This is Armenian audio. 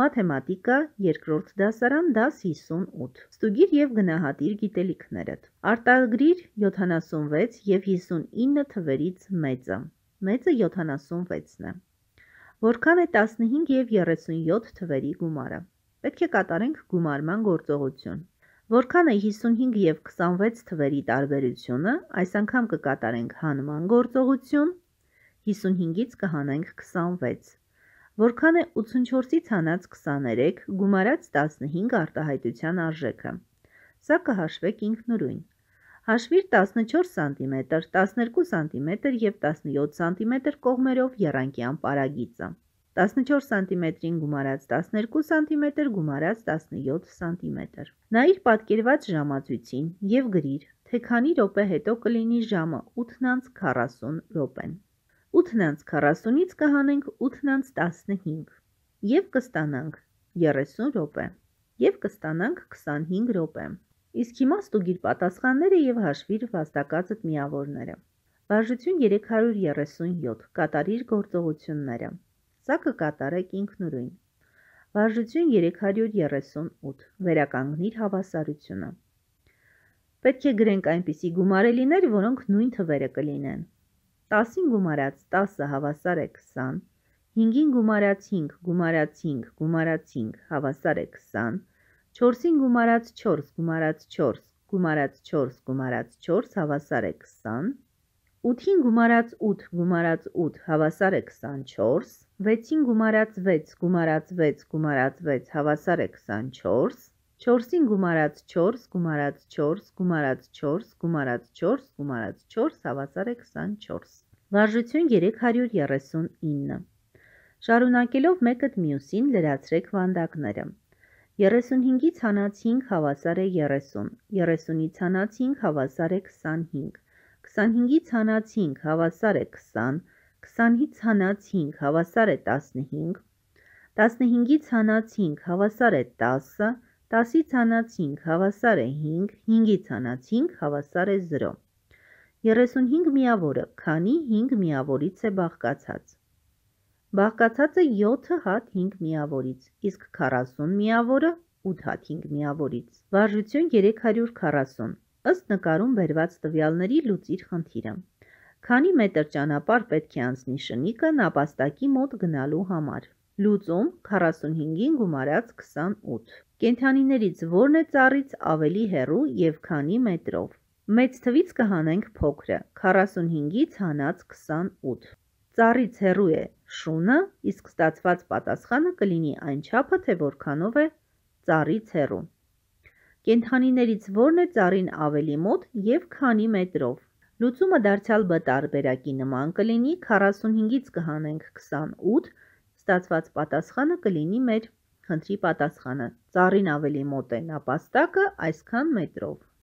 մաթեմատիկա, երկրորդ դասարան, դաս 58։ Ստուգիր և գնահատիր գիտելիքներդ։ Արտագրիր 76 և 59 թվերից մեծը։ Մեծը 76-ն է։ Որքան է 15 և 37 թվերի գումարը։ Պետք է կատարենք գումարման գործողություն։ Որքան է 55 և 26 թվերի տարբերությունը, այս անգամ կկատարենք հանման գործողություն, 55-ից կհանենք 26, որքան է 84-ից հանած 23 գումարած 15 արտահայտության արժեքը։ Սա կհաշվեք ինքնուրույն։ Հաշվիր 14 սանտիմետր, 12 սանտիմետր և 17 սանտիմետր կողմերով եռանկյան պարագիծը։ 14 սանտիմետրին գումարած 12 սանտիմետր գումարած 17 սանտիմետր։ Նայիր պատկերված ժամացույցին և գրիր, թե քանի րոպե հետո կլինի ժամը 8-40 րոպեն։ 8-40-ից կհանենք 8-15 և կստանանք 30 րոպե և կստանանք 25 րոպե։ Իսկ հիմա ստուգիր պատասխանները և հաշվիր վաստակածդ միավորները։ Վարժություն 337, կատարիր գործողությունները։ Սա կկատարեք ինքնուրույն։ Վարժություն 338, վերականգնիր հավասարությունը։ Պետք է գրենք այնպիսի գումարելիներ, որոնք նույն թվերը կլինեն։ 10-ին գումարած 10-ը հավասար է 20, 5-ին գումարած 5, գումարած 5, գումարած 5 հավասար է 20, 4-ին գումարած 4, գումարած 4, գումարած 4, գումարած 4 հավասար է 20, 8-ին գումարած 8, գումարած 8 հավասար է 24, 6-ին գումարած 6, գումարած 6, գումարած 6 հավասար է 24, 4-ին գումարած 4, գումարած 4, գումարած 4, գումարած 4, գումարած 4 հավասար է 24։ Վարժություն 339։ Շարունակելով մեկը մյուսին լրացրեք վանդակները։ 35-ից հանած 5 հավասար է 30, 30-ից հանած 5 հավասար է 25, 25-ից հանած 5 հավասար է 20, 20-ից հանած 5 հավասար է 15, 15-ից հանած 5 հավասար է 10, 10-ից հանած 5 հավասար է 5, 5-ից հանած 5 հավասար է 0։ 35 միավորը, քանի 5 միավորից է բաղկացած։ Բաղկացած է 7 հատ 5 միավորից, իսկ 40 միավորը 8 հատ 5 միավորից։ Վարժություն 340։ Ըստ նկարում բերված տվյալների լուծիր խնդիրը։ Քանի մետր ճանապարհ պետք է անցնի շնիկը նապաստակի մոտ գնալու համար։ Լուծում 45-ին գումարած 28։ Կենթանիներից որն է ծառից ավելի հեռու եւ քանի մետրով։ Մեծ թվից կհանենք փոքրը՝ 45-ից հանած 28։ Ծառից հեռու է շունը, իսկ ստացված պատասխանը կլինի այն չափը, թե որքանով է ծառից հեռու։ Կենթանիներից որն է ծառին ավելի մոտ եւ քանի մետրով։ Լուծումը դարձյալ Բ տարբերակի նման կլինի 45-ից կհանենք 28, ստացված պատասխանը կլինի մեր խնդրի պատասխանը։ Ծառին ավելի մոտ է նապաստակը, այսքան մետրով։